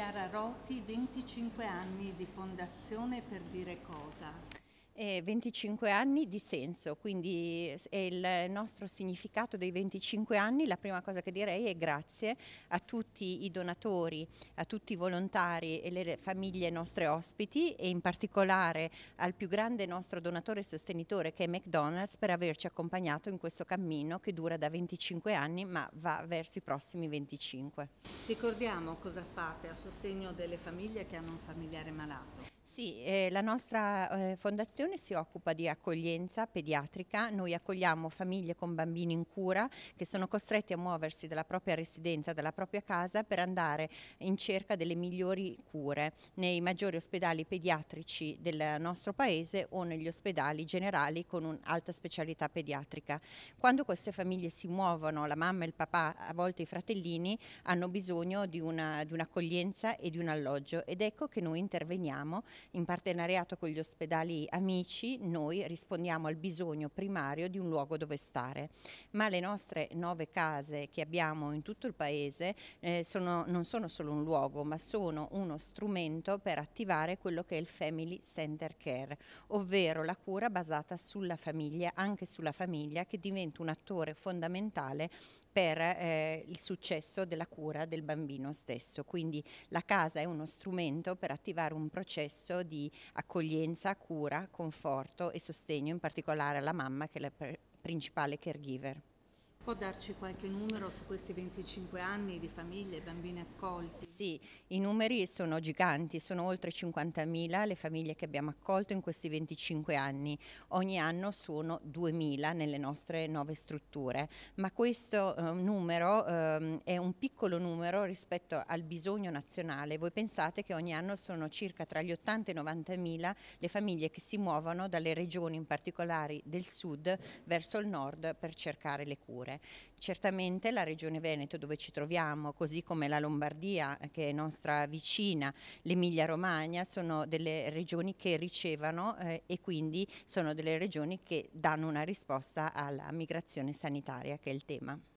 Chiara Roti, 25 anni di Fondazione per dire cosa. 25 anni di senso, quindi il nostro significato dei 25 anni, la prima cosa che direi è grazie a tutti i donatori, a tutti i volontari e le famiglie nostre ospiti e in particolare al più grande nostro donatore e sostenitore che è McDonald's per averci accompagnato in questo cammino che dura da 25 anni ma va verso i prossimi 25. Ricordiamo cosa fate a sostegno delle famiglie che hanno un familiare malato. Sì, eh, la nostra eh, fondazione si occupa di accoglienza pediatrica, noi accogliamo famiglie con bambini in cura che sono costretti a muoversi dalla propria residenza, dalla propria casa per andare in cerca delle migliori cure nei maggiori ospedali pediatrici del nostro paese o negli ospedali generali con un'alta specialità pediatrica. Quando queste famiglie si muovono, la mamma e il papà, a volte i fratellini, hanno bisogno di un'accoglienza un e di un alloggio ed ecco che noi interveniamo in partenariato con gli ospedali amici noi rispondiamo al bisogno primario di un luogo dove stare, ma le nostre nove case che abbiamo in tutto il paese eh, sono, non sono solo un luogo, ma sono uno strumento per attivare quello che è il Family Center Care, ovvero la cura basata sulla famiglia, anche sulla famiglia che diventa un attore fondamentale per eh, il successo della cura del bambino stesso. Quindi la casa è uno strumento per attivare un processo senso di accoglienza, cura, conforto e sostegno, in particolare alla mamma che è la principale caregiver. Può darci qualche numero su questi 25 anni di famiglie e bambini accolti? Sì, i numeri sono giganti, sono oltre 50.000 le famiglie che abbiamo accolto in questi 25 anni. Ogni anno sono 2.000 nelle nostre nove strutture, ma questo eh, numero eh, è un piccolo numero rispetto al bisogno nazionale. Voi pensate che ogni anno sono circa tra gli 80 e i 90.000 le famiglie che si muovono dalle regioni in particolare del sud verso il nord per cercare le cure. Certamente la Regione Veneto dove ci troviamo, così come la Lombardia che è nostra vicina, l'Emilia Romagna, sono delle regioni che ricevono eh, e quindi sono delle regioni che danno una risposta alla migrazione sanitaria che è il tema.